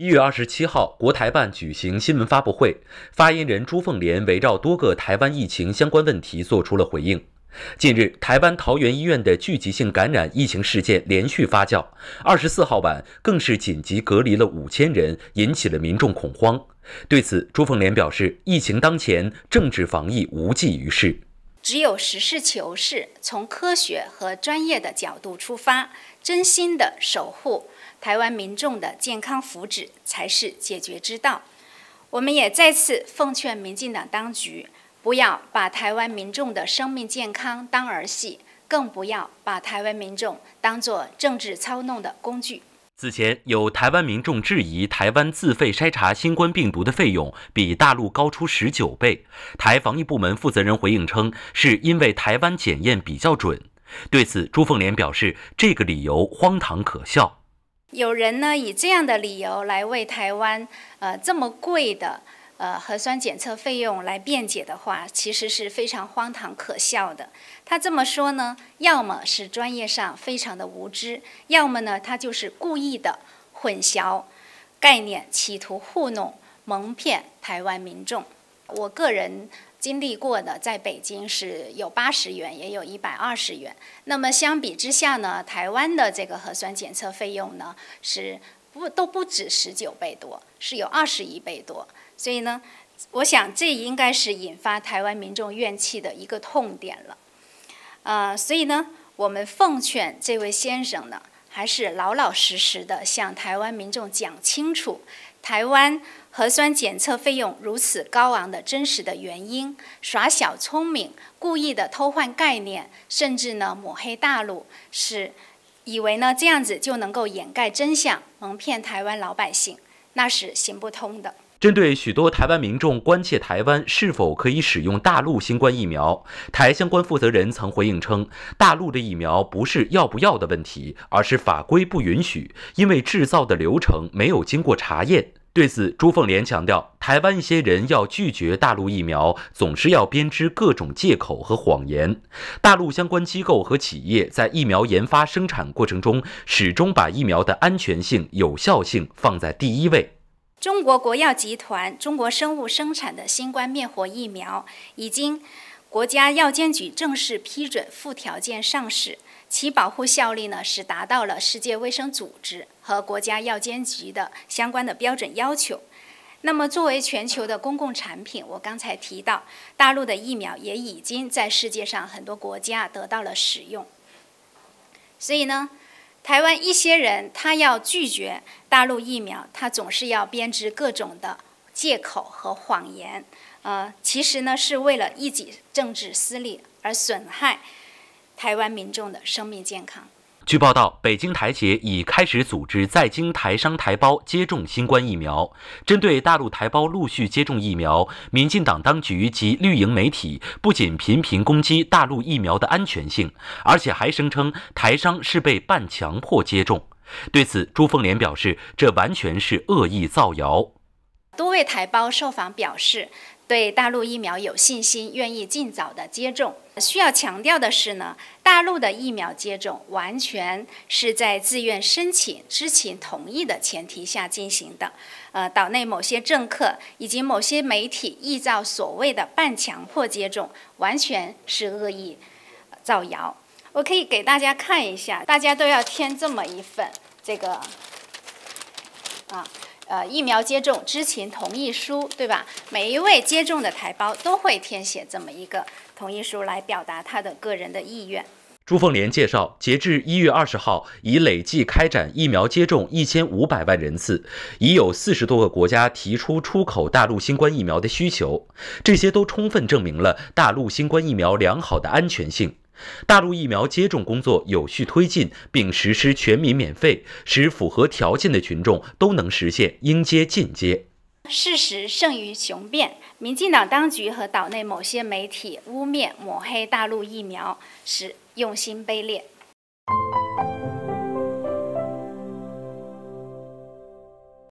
一月二十七号，国台办举行新闻发布会，发言人朱凤莲围绕多个台湾疫情相关问题作出了回应。近日，台湾桃园医院的聚集性感染疫情事件连续发酵，二十四号晚更是紧急隔离了五千人，引起了民众恐慌。对此，朱凤莲表示，疫情当前，政治防疫无济于事，只有实事求是，从科学和专业的角度出发，真心的守护。台湾民众的健康福祉才是解决之道。我们也再次奉劝民进党当局，不要把台湾民众的生命健康当儿戏，更不要把台湾民众当作政治操弄的工具。此前有台湾民众质疑，台湾自费筛查新冠病毒的费用比大陆高出十九倍。台防疫部门负责人回应称，是因为台湾检验比较准。对此，朱凤莲表示，这个理由荒唐可笑。有人呢以这样的理由来为台湾呃这么贵的呃核酸检测费用来辩解的话，其实是非常荒唐可笑的。他这么说呢，要么是专业上非常的无知，要么呢他就是故意的混淆概念，企图糊弄蒙骗台湾民众。我个人。经历过的，在北京是有八十元，也有一百二十元。那么相比之下呢，台湾的这个核酸检测费用呢，是不都不止十九倍多，是有二十一倍多。所以呢，我想这应该是引发台湾民众怨气的一个痛点了。呃，所以呢，我们奉劝这位先生呢，还是老老实实的向台湾民众讲清楚，台湾。核酸检测费用如此高昂的真实的原因，耍小聪明、故意的偷换概念，甚至呢抹黑大陆，是以为呢这样子就能够掩盖真相、蒙骗台湾老百姓，那是行不通的。针对许多台湾民众关切台湾是否可以使用大陆新冠疫苗，台相关负责人曾回应称，大陆的疫苗不是要不要的问题，而是法规不允许，因为制造的流程没有经过查验。对此，朱凤莲强调，台湾一些人要拒绝大陆疫苗，总是要编织各种借口和谎言。大陆相关机构和企业在疫苗研发生产过程中，始终把疫苗的安全性、有效性放在第一位。中国国药集团、中国生物生产的新冠灭活疫苗，已经国家药监局正式批准附条件上市。其保护效力呢是达到了世界卫生组织和国家药监局的相关的标准要求。那么，作为全球的公共产品，我刚才提到大陆的疫苗也已经在世界上很多国家得到了使用。所以呢，台湾一些人他要拒绝大陆疫苗，他总是要编织各种的借口和谎言。呃，其实呢是为了一己政治私利而损害。台湾民众的生命健康。据报道，北京台协已开始组织在京台商台胞接种新冠疫苗。针对大陆台胞陆续接种疫苗，民进党当局及绿营媒体不仅频频攻击大陆疫苗的安全性，而且还声称台商是被半强迫接种。对此，朱凤莲表示，这完全是恶意造谣。多位台胞受访表示。对大陆疫苗有信心，愿意尽早的接种。需要强调的是呢，大陆的疫苗接种完全是在自愿申请、知情同意的前提下进行的。呃，岛内某些政客以及某些媒体臆造所谓的“半强迫接种”，完全是恶意造谣。我可以给大家看一下，大家都要填这么一份这个啊。呃，疫苗接种知情同意书，对吧？每一位接种的台胞都会填写这么一个同意书，来表达他的个人的意愿。朱凤莲介绍，截至一月二十号，已累计开展疫苗接种一千五百万人次，已有四十多个国家提出出口大陆新冠疫苗的需求，这些都充分证明了大陆新冠疫苗良好的安全性。大陆疫苗接种工作有序推进，并实施全民免费，使符合条件的群众都能实现应接尽接。事实胜于雄辩，民进党当局和岛内某些媒体污蔑抹黑大陆疫苗，使用心卑劣。